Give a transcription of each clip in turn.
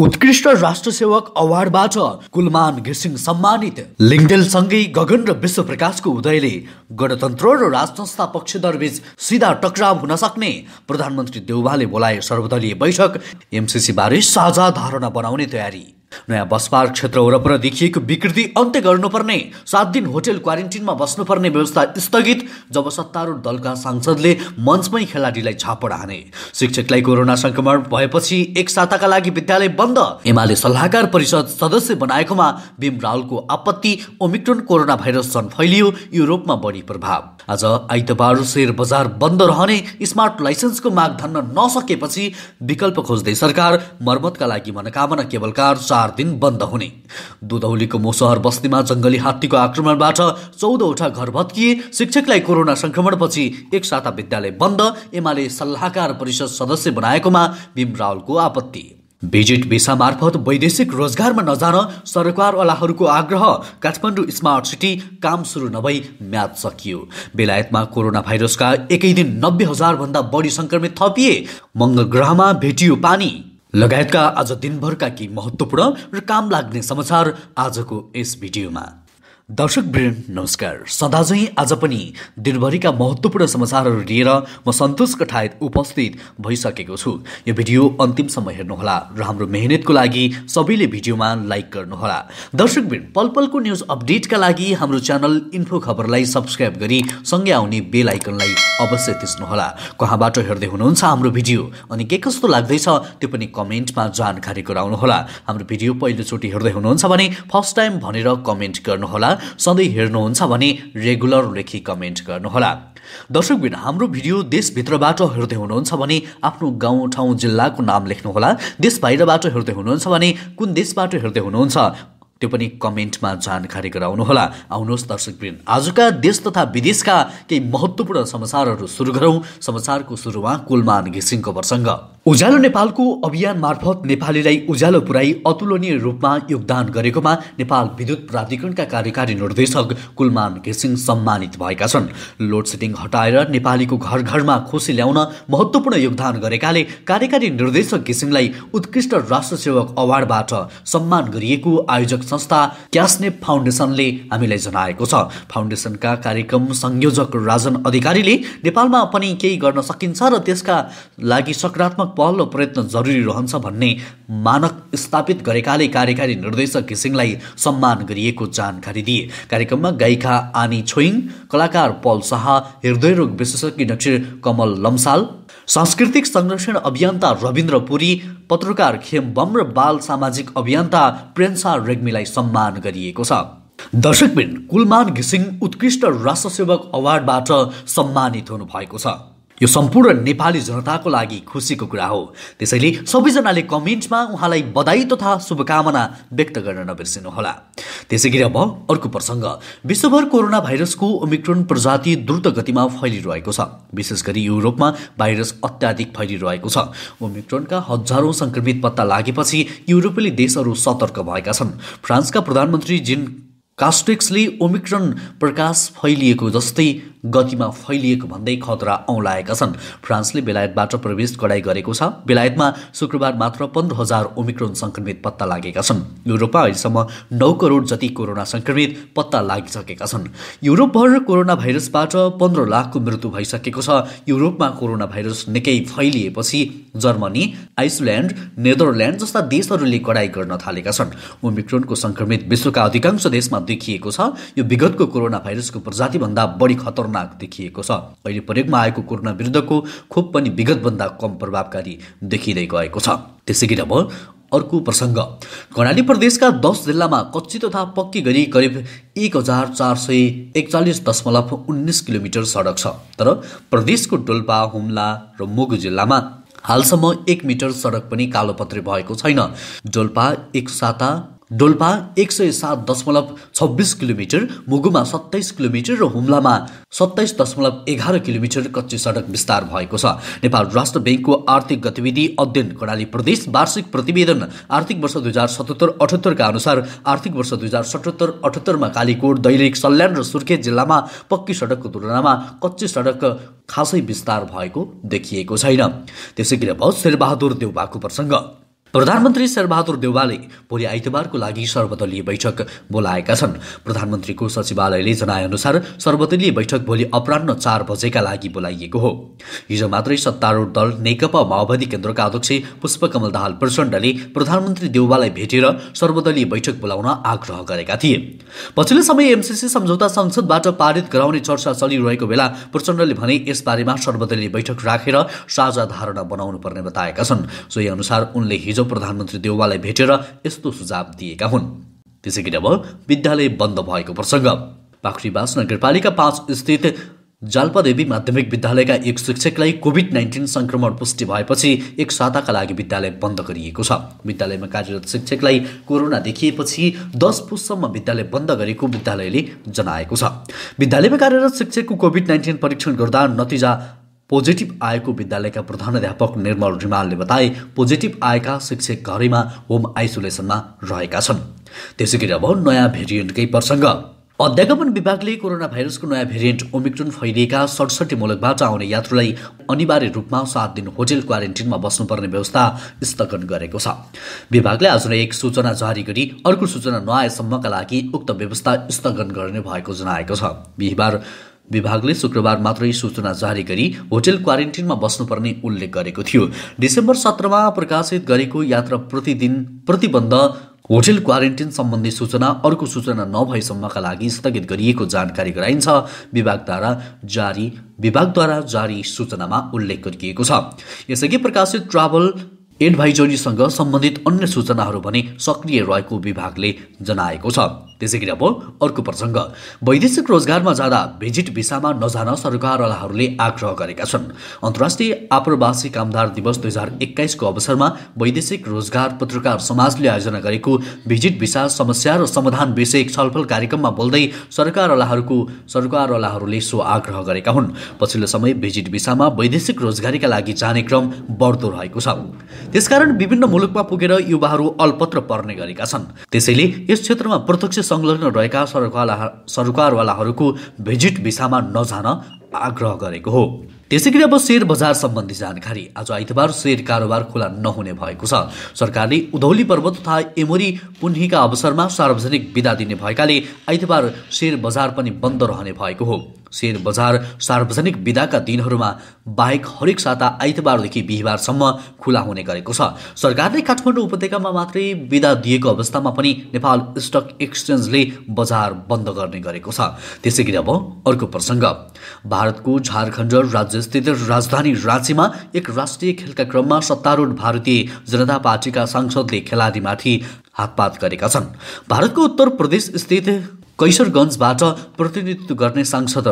उत्कृष्ट सेवक अवार्डबाट कुलमान घिसिङ सम्मानित लिङ्गेलसँगै गगन र विश्वप्रकाशको उदयले गणतन्त्र र राजसंस्था पक्षधरबीच सिधा टकराव हुन सक्ने प्रधानमन्त्री देउबाले बोलाए सर्वदलीय बैठक एमसिसीबारे साझा धारणा बनाउने तयारी नयाँ बसपार्क क्षेत्र वरपर देखिएको विकृति अन्त्य गर्नुपर्ने सात दिन होटेल क्वारेन्टिनमा बस्नुपर्ने व्यवस्था स्थगित जब सत्तारूढ दलका सांसदले मञ्चमै खेलाडीलाई झापड हाने शिक्षकलाई कोरोना संक्रमण भएपछि एक साताका लागि विद्यालय बन्द एमाले सल्लाहकार परिषद सदस्य बनाएकोमा भीम रावलको आपत्ति ओमिक्रोन कोरोना भाइरस झन् फैलियो युरोपमा बढी प्रभाव आज आइतबार शेयर बजार बन्द रहने स्मार्ट लाइसेन्सको माग धन्न नसकेपछि विकल्प खोज्दै सरकार मर्मतका लागि मनोकामना केवलकार चार चार दिन बन्द हुने दुधौलीको मुसहर बस्तीमा जङ्गली हात्तीको आक्रमणबाट चौधवटा घर भत्किए शिक्षकलाई कोरोना संक्रमणपछि एक साता विद्यालय बन्द एमाले सल्लाहकार परिषद सदस्य बनाएकोमा भीम रावलको आपत्ति भिजिट भिसा मार्फत वैदेशिक रोजगारमा नजान सरकारवालाहरूको आग्रह काठमाडौँ स्मार्ट सिटी काम सुरु नभई म्याद सकियो बेलायतमा कोरोना भाइरसका एकै दिन नब्बे हजारभन्दा बढी सङ्क्रमित थपिए ग्रहमा भेटियो पानी लगायतका आज दिनभरका केही महत्त्वपूर्ण र काम लाग्ने समाचार आजको यस भिडियोमा दर्शक वृन्द नमस्कार सदाझै आज पनि दिनभरिका महत्त्वपूर्ण समाचारहरू लिएर म सन्तोष कठायत उपस्थित भइसकेको छु यो भिडियो अन्तिमसम्म हेर्नुहोला र हाम्रो मेहनतको लागि सबैले भिडियोमा लाइक गर्नुहोला दर्शक वृन्द पल पलको न्युज अपडेटका लागि हाम्रो च्यानल इन्फो खबरलाई सब्सक्राइब गरी सँगै आउने बेल आइकनलाई अवश्य थिच्नुहोला कहाँबाट हेर्दै हुनुहुन्छ हाम्रो भिडियो अनि के कस्तो लाग्दैछ त्यो पनि कमेन्टमा जानकारी गराउनुहोला हाम्रो भिडियो पहिलोचोटि हेर्दै हुनुहुन्छ भने फर्स्ट टाइम भनेर कमेन्ट गर्नुहोला सधैँ हेर्नुहुन्छ भने रेगुलर लेखी कमेन्ट गर्नुहोला दर्शकबिन हाम्रो भिडियो देशभित्रबाट हेर्दै हुनुहुन्छ भने आफ्नो गाउँ ठाउँ जिल्लाको नाम लेख्नुहोला देश बाहिरबाट हेर्दै हुनुहुन्छ भने कुन देशबाट हेर्दै हुनुहुन्छ त्यो पनि कमेन्टमा जानकारी गराउनुहोला आउनुहोस् दर्शकवृन्द आजका देश तथा विदेशका केही महत्त्वपूर्ण समाचारहरू सुरु गरौँ समाचारको सुरुमा कुलमान घिसिङको प्रसङ्ग उज्यालो नेपालको अभियान मार्फत नेपालीलाई उज्यालो पुर्याई अतुलनीय रूपमा योगदान गरेकोमा नेपाल विद्युत प्राधिकरणका कार्यकारी निर्देशक कुलमान घिसिङ सम्मानित भएका छन् लोड हटाएर नेपालीको घर घरमा खुसी ल्याउन महत्त्वपूर्ण योगदान गरेकाले कार्यकारी निर्देशक घिसिङलाई उत्कृष्ट राष्ट्र सेवक अवार्डबाट सम्मान गरिएको आयोजक संस्था क्यासनेप फाउन्डेसनले हामीलाई जनाएको छ फाउन्डेसनका कार्यक्रम संयोजक राजन अधिकारीले नेपालमा पनि केही गर्न सकिन्छ र त्यसका लागि सकारात्मक पहल र प्रयत्न जरुरी रहन्छ भन्ने मानक स्थापित गरेकाले कार्यकारी निर्देशक घिसिङलाई सम्मान गरिएको जानकारी दिए कार्यक्रममा गायिका आनी छोइङ कलाकार पल शाह हृदयरोग विशेषज्ञ डाक्टर कमल लम्साल सांस्कृतिक संरक्षण अभियन्ता रविन्द्र पुरी पत्रकार खेम बम र बाल सामाजिक अभियन्ता प्रेन्सा रेग्मीलाई सम्मान गरिएको छ दर्शकबिन कुलमान घिसिङ उत्कृष्ट सेवक अवार्डबाट सम्मानित हुनुभएको छ यो सम्पूर्ण नेपाली जनताको लागि खुसीको कुरा हो त्यसैले सबैजनाले कमेन्टमा उहाँलाई बधाई तथा शुभकामना व्यक्त गर्न नबिर्सिनुहोला त्यसै गरी अब अर्को प्रसङ्ग विश्वभर कोरोना भाइरसको ओमिक्रोन प्रजाति द्रुत गतिमा फैलिरहेको छ विशेष गरी युरोपमा भाइरस अत्याधिक फैलिरहेको छ ओमिक्रोनका हजारौँ सङ्क्रमित पत्ता लागेपछि युरोपेली देशहरू सतर्क भएका छन् फ्रान्सका प्रधानमन्त्री जिन कास्टेक्सले ओमिक्रोन प्रकाश फैलिएको जस्तै गतिमा फैलिएको भन्दै खतरा औँलाएका छन् फ्रान्सले बेलायतबाट प्रवेश कडाई गरेको छ बेलायतमा शुक्रबार मात्र पन्ध्र हजार ओमिक्रोन संक्रमित पत्ता लागेका छन् युरोपमा अहिलेसम्म नौ करोड जति कोरोना संक्रमित पत्ता लागिसकेका छन् युरोपभर कोरोना भाइरसबाट पन्ध्र लाखको मृत्यु भइसकेको छ युरोपमा कोरोना भाइरस निकै फैलिएपछि जर्मनी आइसल्यान्ड नेदरल्यान्ड जस्ता देशहरूले कडाई गर्न थालेका छन् ओमिक्रोनको संक्रमित विश्वका अधिकांश देशमा देखिएको छ यो विगतको कोरोना भाइरसको प्रजातिभन्दा बढी खतरनाक खतरनाक देखिएको छ अहिले प्रयोगमा आएको कोरोना विरुद्धको खोप पनि विगतभन्दा कम प्रभावकारी देखिँदै गएको छ त्यसै गरी अब अर्को प्रसङ्ग कर्णाली प्रदेशका दस जिल्लामा कच्ची तथा पक्की गरी करिब एक हजार चार सय एकचालिस दशमलव उन्नाइस किलोमिटर सडक छ तर प्रदेशको डोल्पा हुम्ला र मुगु जिल्लामा हालसम्म एक मिटर सडक पनि कालोपत्रे भएको छैन डोल्पा एक साता डोल्पा एक सय सात दशमलव छब्बिस किलोमिटर मुगुमा सत्ताइस किलोमिटर र हुम्लामा सत्ताइस दशमलव एघार किलोमिटर कच्ची सडक विस्तार भएको छ नेपाल राष्ट्र ब्याङ्कको आर्थिक गतिविधि अध्ययन कर्णाली प्रदेश वार्षिक प्रतिवेदन आर्थिक वर्ष दुई हजार सतहत्तर अठहत्तरका अनुसार आर्थिक वर्ष दुई हजार सतहत्तर अठहत्तरमा कालीकोट दैलेख सल्यान र सुर्खेत जिल्लामा पक्की सडकको तुलनामा कच्ची सडक खासै विस्तार भएको देखिएको छैन त्यसै गरी भयो शेरबहादुर देउबाको प्रसङ्ग प्रधानमन्त्री शेरबहादुर देउवाले भोलि आइतबारको लागि सर्वदलीय बैठक बोलाएका छन् प्रधानमन्त्रीको सचिवालयले जनाएअनुसार सर्वदलीय बैठक भोलि अपरान्न चार बजेका लागि बोलाइएको हो हिजो मात्रै सत्तारूढ दल नेकपा माओवादी केन्द्रका अध्यक्ष पुष्पकमल दाहाल प्रचण्डले प्रधानमन्त्री देउवालाई भेटेर सर्वदलीय बैठक बोलाउन आग्रह गरेका थिए पछिल्लो समय एमसिसी सम्झौता संसदबाट पारित गराउने चर्चा चलिरहेको बेला प्रचण्डले भने यसबारेमा सर्वदलीय बैठक राखेर साझा धारणा बनाउनु पर्ने बताएका छन् सोही अनुसार उनले हिजो प्रधानमन्त्री देउवालाई भेटेर यस्तो सुझाव दिएका हुन् त्यसै गरी अब विद्यालय बन्द भएको प्रसङ्ग पाखरीबास नगरपालिका पाँच स्थित जाल्पादेवी माध्यमिक विद्यालयका एक शिक्षकलाई कोभिड नाइन्टिन सङ्क्रमण पुष्टि भएपछि एक साताका लागि विद्यालय बन्द गरिएको छ विद्यालयमा कार्यरत शिक्षकलाई कोरोना देखिएपछि दस पुससम्म विद्यालय बन्द गरेको विद्यालयले जनाएको छ विद्यालयमा कार्यरत शिक्षकको कोभिड नाइन्टिन परीक्षण गर्दा नतिजा पोजिटिभ आएको विद्यालयका प्रधानाध्यापक निर्मल रिमालले बताए पोजिटिभ आएका शिक्षक घरैमा होम आइसोलेसनमा रहेका छन् त्यसै गरी अब नयाँ भेरिएन्टकै प्रसङ्ग अध्यागमन विभागले कोरोना भाइरसको नयाँ भेरिएन्ट ओमिक्रोन फैलिएका सडसठी मुलुकबाट आउने यात्रुलाई अनिवार्य रूपमा सात दिन होटेल क्वारेन्टिनमा बस्नुपर्ने व्यवस्था स्थगन गरेको छ विभागले आज एक सूचना जारी गरी अर्को सूचना नआएसम्मका लागि उक्त व्यवस्था स्थगन गर्ने भएको जनाएको छ बिहिबार विभागले शुक्रबार मात्रै सूचना जारी गरी होटेल क्वारेन्टिनमा बस्नुपर्ने उल्लेख गरेको थियो डिसेम्बर सत्रमा प्रकाशित गरेको यात्रा प्रतिदिन प्रतिबन्ध होटेल क्वारेन्टिन सम्बन्धी सूचना अर्को सूचना नभएसम्मका लागि स्थगित गरिएको जानकारी गराइन्छ विभागद्वारा जारी विभागद्वारा जारी सूचनामा उल्लेख गरिएको छ यसअघि प्रकाशित ट्राभल एडभाइजरीसँग सम्बन्धित अन्य सूचनाहरू पनि सक्रिय रहेको विभागले जनाएको छ त्यसै गरी अब अर्को प्रसङ्ग वैदेशिक रोजगारमा जाँदा भिजिट भिसामा नजान सरकारवालाहरूले आग्रह गरेका छन् अन्तर्राष्ट्रिय आप्रवासी कामदार दिवस दुई हजार एक्काइसको अवसरमा वैदेशिक रोजगार पत्रकार समाजले आयोजना गरेको भिजिट भिसा समस्या र समाधान विषय छलफल कार्यक्रममा बोल्दै सरकारवालाहरूको सरकारवालाहरूले सो आग्रह गरेका हुन् पछिल्लो समय भिजिट भिसामा वैदेशिक रोजगारीका लागि जाने क्रम बढ्दो रहेको छ त्यसकारण विभिन्न मुलुकमा पुगेर युवाहरू अल्पत्र पर्ने गरेका छन् त्यसैले यस क्षेत्रमा प्रत्यक्ष संलग्न रहेका सरकारवालाहरूको भिजिट भिसामा नजान आग्रह गरेको हो त्यसै गरी अब शेयर बजार सम्बन्धी जानकारी आज आइतबार सेयर कारोबार खुला नहुने भएको छ सरकारले उधौली पर्व तथा एमोरी पुन्हीका अवसरमा सार्वजनिक विदा दिने भएकाले आइतबार शेयर बजार पनि बन्द रहने भएको हो शेयर बजार सार्वजनिक विदाका दिनहरूमा बाहेक हरेक साता आइतबारदेखि बिहिबारसम्म खुला हुने गरेको छ सरकारले काठमाडौँ उपत्यकामा मात्रै विदा दिएको अवस्थामा पनि नेपाल स्टक एक्सचेन्जले बजार बन्द गर्ने गरेको छ त्यसै गरी अब अर्को प्रसङ्ग भारतको झारखण्ड राज्यस्थित राजधानी राँचीमा एक राष्ट्रिय खेलका क्रममा सत्तारूढ भारतीय जनता पार्टीका सांसदले खेलाडीमाथि हातपात गरेका छन् भारतको उत्तर स्थित कैसरगञ्जबाट प्रतिनिधित्व गर्ने सांसद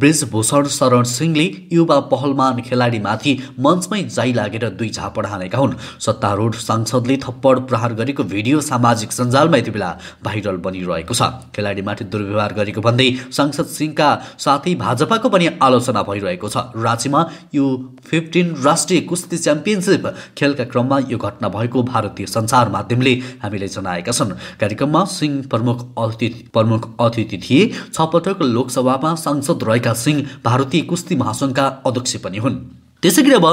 ब्रिजभूषण शरण सिंहले युवा पहलमान खेलाडीमाथि मञ्चमै जाइ लागेर दुई झापड हानेका हुन् सत्तारूढ सांसदले थप्पड प्रहार गरेको भिडियो सामाजिक सञ्जालमा यति बेला भाइरल बनिरहेको छ खेलाडीमाथि दुर्व्यवहार गरेको भन्दै सांसद सिंहका साथै भाजपाको पनि आलोचना भइरहेको छ राँचीमा यु फिफ्टिन राष्ट्रिय कुस्ती च्याम्पियनसिप खेलका क्रममा यो घटना भएको भारतीय सञ्चार माध्यमले हामीले जनाएका छन् कार्यक्रममा सिंह प्रमुख अतिथि प्रमुख प्रमुख अतिथि थिए छ पटक लोकसभामा सांसद रहेका सिंह भारतीय कुस्ती महासङ्घका अध्यक्ष पनि हुन् त्यसै गरी अब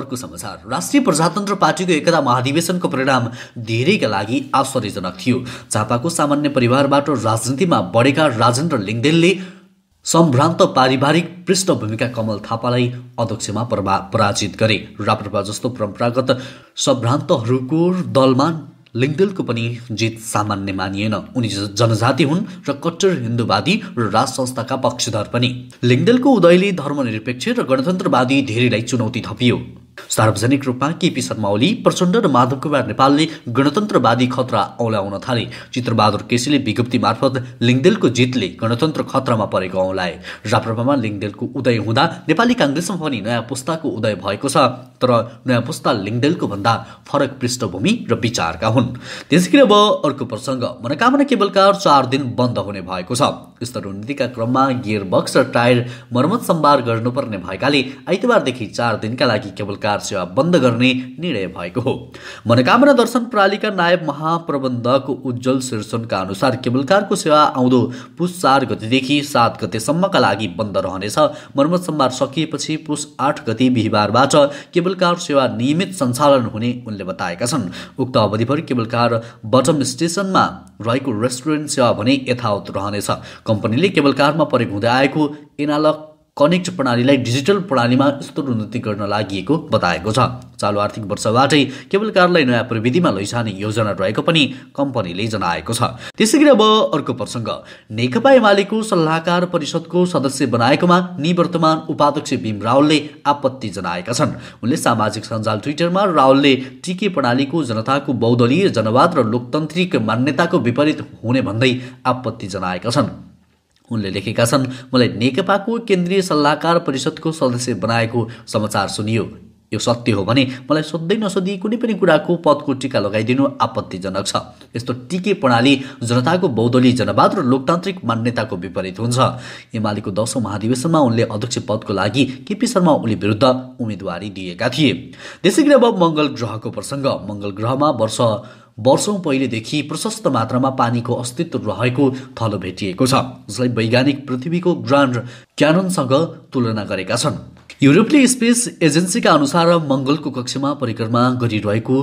अर्को समाचार राष्ट्रिय प्रजातन्त्र पार्टीको एकता महाधिवेशनको परिणाम धेरैका लागि आश्चर्यजनक थियो झापाको सामान्य परिवारबाट राजनीतिमा बढेका राजेन्द्र लिङ्गदेनले सम्भ्रान्त पारिवारिक पृष्ठभूमिका कमल थापालाई अध्यक्षमा पराजित गरे राप्रपा जस्तो परम्परागत सम्भ्रान्तहरूको दलमा लिङ्गदेलको पनि जित सामान्य मानिएन उनी जनजाति हुन् र कट्टर हिन्दूवादी र राज संस्थाका पक्षधर पनि लिङ्गदेलको उदयले धर्मनिरपेक्ष र गणतन्त्रवादी धेरैलाई चुनौती थपियो सार्वजनिक रूपमा केपी शर्मा ओली प्रचण्ड र माधव कुमार नेपालले गणतन्त्रवादी खतरा औलाउन थाले चित्रबहादुर केसीले विज्ञप्ति मार्फत लिङ्गदेलको जितले गणतन्त्र खतरामा परेको औलाए राप्रपामा लिङ्गदेलको उदय हुँदा नेपाली काङ्ग्रेसमा पनि नयाँ पुस्ताको उदय भएको छ तर नयाँ पुस्ता लिङ्गदेलको भन्दा फरक पृष्ठभूमि र विचारका हुन् त्यसरी अब अर्को प्रसङ्ग मनोकामना केबलकार चार दिन बन्द हुने भएको छ यस्तो रणनीतिका क्रममा गियर बक्स र टायर मर्मत सम्भार गर्नुपर्ने भएकाले आइतबारदेखि चार दिनका लागि केवलका सरकार सेवा बन्द गर्ने निर्णय भएको हो मनोकामना दर्शन प्रणालीका नायब महाप्रबन्धक उज्जवल शीर्षणका अनुसार केबलकारको सेवा आउँदो पुस चार गतिदेखि सात गतेसम्मका लागि बन्द रहनेछ मर्मत सम्भार सकिएपछि पुस आठ गति बिहिबारबाट केबलकार सेवा नियमित सञ्चालन हुने उनले बताएका छन् उक्त अवधिभरि केबलकार बटम स्टेसनमा रहेको रेस्टुरेन्ट सेवा भने यथावत रहनेछ कम्पनीले केबलकारमा प्रयोग हुँदै आएको एनालक कनेक्ट प्रणालीलाई डिजिटल प्रणालीमा स्तरोन्नति गर्न लागि बताएको छ चालु आर्थिक वर्षबाटै केबल कारलाई नयाँ प्रविधिमा लैजाने योजना रहेको पनि कम्पनीले जनाएको छ त्यसै गरी अब अर्को प्रसङ्ग नेकपा एमालेको सल्लाहकार परिषदको सदस्य बनाएकोमा निवर्तमान उपाध्यक्ष भीम रावलले आपत्ति जनाएका छन् उनले सामाजिक सञ्जाल ट्विटरमा रावलले टिके प्रणालीको जनताको बहुदलीय जनवाद र लोकतान्त्रिक मान्यताको विपरीत हुने भन्दै आपत्ति जनाएका छन् उनले लेखेका छन् मलाई नेकपाको केन्द्रीय सल्लाहकार परिषदको सदस्य बनाएको समाचार सुनियो यो सत्य हो भने मलाई सोध्दै नसोधी कुनै पनि कुराको पदको टिका लगाइदिनु आपत्तिजनक छ यस्तो टिके प्रणाली जनताको बौद्धली जनवाद र लोकतान्त्रिक मान्यताको विपरीत हुन्छ एमालेको दसौँ महाधिवेशनमा उनले अध्यक्ष पदको लागि केपी शर्मा ओली विरुद्ध उम्मेदवारी दिएका थिए त्यसै गरी अब मङ्गल ग्रहको प्रसङ्ग मङ्गल ग्रहमा वर्ष वर्षौँ पहिलेदेखि प्रशस्त मात्रामा पानीको अस्तित्व रहेको थलो भेटिएको छ जसलाई वैज्ञानिक पृथ्वीको ग्रान्ड क्याननसँग तुलना गरेका छन् युरोपले स्पेस एजेन्सीका अनुसार मङ्गलको कक्षमा परिक्रमा गरिरहेको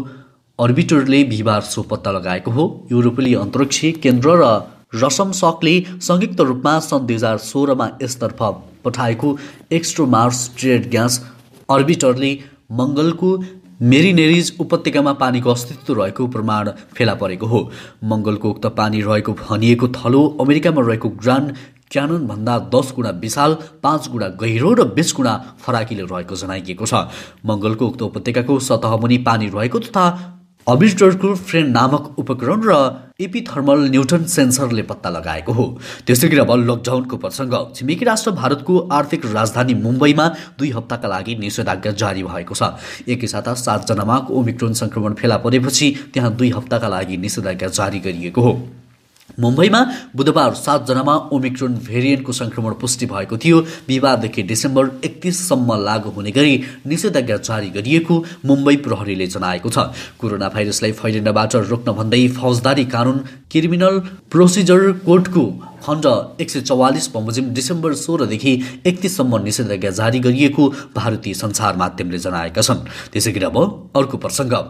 अर्बिटरले बिहिबार सो पत्ता लगाएको हो युरोपली अन्तरिक्ष केन्द्र र रसम सकले संयुक्त रूपमा सन् दुई हजार सोह्रमा यसतर्फ पठाएको मार्स ट्रेड ग्यास अर्बिटरले मङ्गलको मेरिनेरिज उपत्यकामा पानीको अस्तित्व रहेको प्रमाण फेला परेको हो मङ्गलको उक्त पानी रहेको भनिएको थलो अमेरिकामा रहेको ग्रान्ड भन्दा दस गुणा विशाल पाँच गुणा गहिरो र बिस गुणा फराकिलो रहेको जनाइएको छ मङ्गलको उक्त उपत्यकाको सतहमुनि पानी रहेको तथा अबिस्टरको फ्रेन नामक उपकरण र एपिथर्मल न्युटन सेन्सरले पत्ता लगाएको हो त्यसै गरी अब लकडाउनको प्रसङ्ग छिमेकी राष्ट्र भारतको आर्थिक राजधानी मुम्बईमा दुई हप्ताका लागि निषेधाज्ञा जारी भएको छ एकै एकैसाथ सातजनामा ओमिक्रोन सङ्क्रमण फेला परेपछि त्यहाँ दुई हप्ताका लागि निषेधाज्ञा जारी गरिएको हो मुम्बईमा बुधबार सातजनामा ओमिक्रोन भेरिएन्टको सङ्क्रमण पुष्टि भएको थियो बिहिबारदेखि डिसेम्बर एकतिससम्म लागू हुने गरी निषेधाज्ञा जारी गरिएको मुम्बई प्रहरीले जनाएको छ कोरोना भाइरसलाई फैलिनबाट रोक्न भन्दै फौजदारी कानुन क्रिमिनल प्रोसिजर कोर्टको खण्ड एक सय चौवालिस बमोजिम डिसेम्बर सोह्रदेखि एकतिससम्म निषेधाज्ञा जारी गरिएको भारतीय सञ्चार माध्यमले जनाएका छन् त्यसै गरी अब अर्को प्रसङ्ग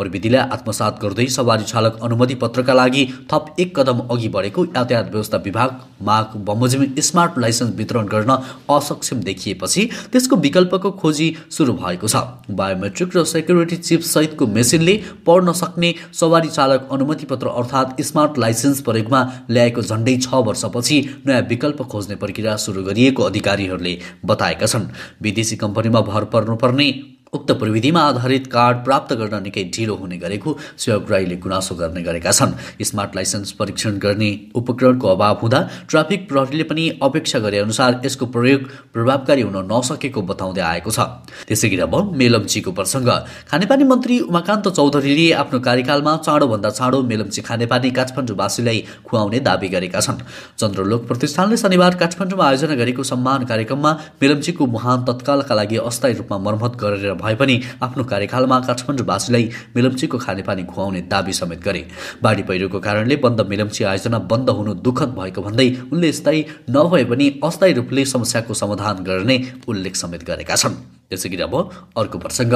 प्रविधिलाई आत्मसात गर्दै सवारी चालक अनुमति पत्रका लागि थप एक कदम अघि बढेको यातायात व्यवस्था विभाग माग बमोजिम स्मार्ट लाइसेन्स वितरण गर्न असक्षम देखिएपछि त्यसको विकल्पको खोजी सुरु भएको छ बायोमेट्रिक र सेक्युरिटी चिप सहितको मेसिनले पढ्न सक्ने सवारी चालक अनुमति पत्र अर्थात् स्मार्ट लाइसेन्स प्रयोगमा ल्याएको झन्डै छ वर्षपछि नयाँ विकल्प खोज्ने प्रक्रिया सुरु गरिएको अधिकारीहरूले बताएका छन् विदेशी कम्पनीमा भर पर्नुपर्ने उक्त प्रविधिमा आधारित कार्ड प्राप्त गर्न निकै ढिलो हुने गरेको सेवाग्राहीले गुनासो गर्ने गरेका छन् स्मार्ट लाइसेन्स परीक्षण गर्ने उपकरणको अभाव हुँदा ट्राफिक प्रहरीले पनि अपेक्षा गरे अनुसार यसको प्रयोग प्रभावकारी हुन नसकेको बताउँदै आएको छ त्यसै गरी अब मेलम्चीको प्रसङ्ग खानेपानी मन्त्री उमाकान्त चौधरीले आफ्नो कार्यकालमा चाँडोभन्दा चाँडो मेलम्ची खानेपानी काठमाडौँवासीलाई खुवाउने दावी गरेका छन् चन्द्रलोक प्रतिष्ठानले शनिबार काठमाडौँमा आयोजना गरेको सम्मान कार्यक्रममा मेलम्चीको मुहान तत्कालका लागि अस्थायी रूपमा मर्मत गरेर भए पनि आफ्नो कार्यकालमा काठमाडौँवासीलाई मेलम्चीको खानेपानी खुवाउने दावी समेत गरे बाढी पहिरोको कारणले बन्द मेलम्ची आयोजना बन्द हुनु दुःखद भएको भन्दै उनले स्थायी नभए पनि अस्थायी रूपले समस्याको समाधान गर्ने उल्लेख समेत गरेका छन् त्यसै गरी अब अर्को प्रसङ्ग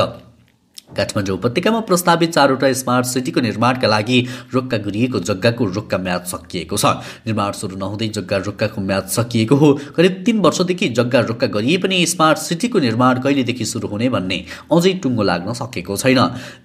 काठमाडौँ उपत्यकामा प्रस्तावित चारवटा स्मार्ट सिटीको निर्माणका लागि रोक्का गरिएको जग्गाको रोक्का म्याद सकिएको छ निर्माण सुरु नहुँदै जग्गा रोक्काको म्याद सकिएको हो करिब तिन वर्षदेखि जग्गा रोक्का गरिए पनि स्मार्ट सिटीको निर्माण कहिलेदेखि सुरु हुने भन्ने अझै टुङ्गो लाग्न सकेको छैन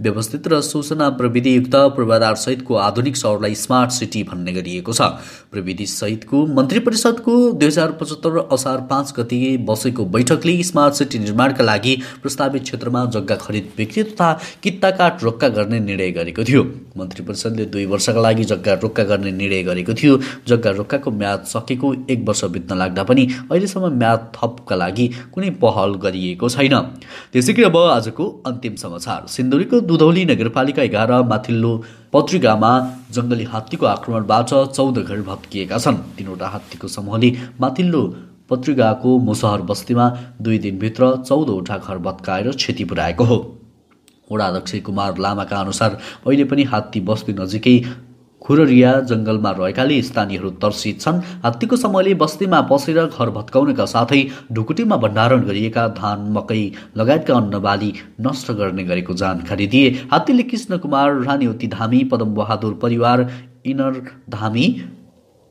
व्यवस्थित र सूचना प्रविधियुक्त पूर्वाधार सहितको आधुनिक सहरलाई स्मार्ट सिटी भन्ने गरिएको छ प्रविधि सहितको मन्त्री परिषदको दुई हजार पचहत्तर असार पाँच गति बसेको बैठकले स्मार्ट सिटी निर्माणका लागि प्रस्तावित क्षेत्रमा जग्गा खरिद विक्रित तथा कित्ताकाट रोक्का गर्ने निर्णय गरेको थियो मन्त्री परिषदले दुई वर्षका लागि जग्गा रोक्का गर्ने निर्णय गरेको थियो जग्गा रोक्काको म्याद सकेको एक वर्ष बित्न लाग्दा पनि अहिलेसम्म म्याद थपका लागि कुनै पहल गरिएको छैन गरी अब आजको अन्तिम समाचार सिन्धुलीको दुधौली नगरपालिका एघार माथिल्लो पत्रिकामा जङ्गली हात्तीको आक्रमणबाट चौध घर भत्किएका छन् तिनवटा हात्तीको समूहले माथिल्लो पत्रिकाको मुसहर बस्तीमा दुई दिनभित्र चौधवटा घर भत्काएर क्षति पुर्याएको हो वडाध्यक्ष कुमार लामाका अनुसार अहिले पनि हात्ती बस्ती नजिकै खुररिया जङ्गलमा रहेकाले स्थानीयहरू तर्सित छन् हात्तीको समयले बस्तीमा पसेर घर भत्काउनका साथै ढुकुटीमा भण्डारण गरिएका धान मकै लगायतका अन्नबाली नष्ट गर्ने गरेको जानकारी दिए हात्तीले कृष्ण कुमार रानीवती धामी पदमबहादुर परिवार इनर धामी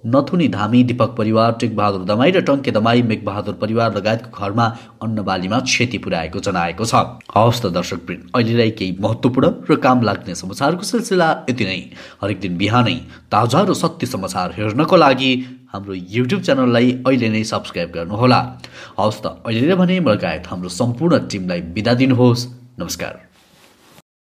नथुनी धामी दीपक परिवार टेकबहादुर दमाई र टङ्के दमाई मेघबहादुर परिवार लगायतको घरमा अन्नबालीमा क्षति पुर्याएको जनाएको छ हवस् त दर्शक वृन्द अहिलेलाई केही महत्त्वपूर्ण र काम लाग्ने समाचारको सिलसिला यति नै हरेक दिन बिहानै ताजा र सत्य समाचार हेर्नको लागि हाम्रो युट्युब च्यानललाई अहिले नै सब्सक्राइब गर्नुहोला हवस् त अहिले नै भने लगायत हाम्रो सम्पूर्ण टिमलाई बिदा दिनुहोस् नमस्कार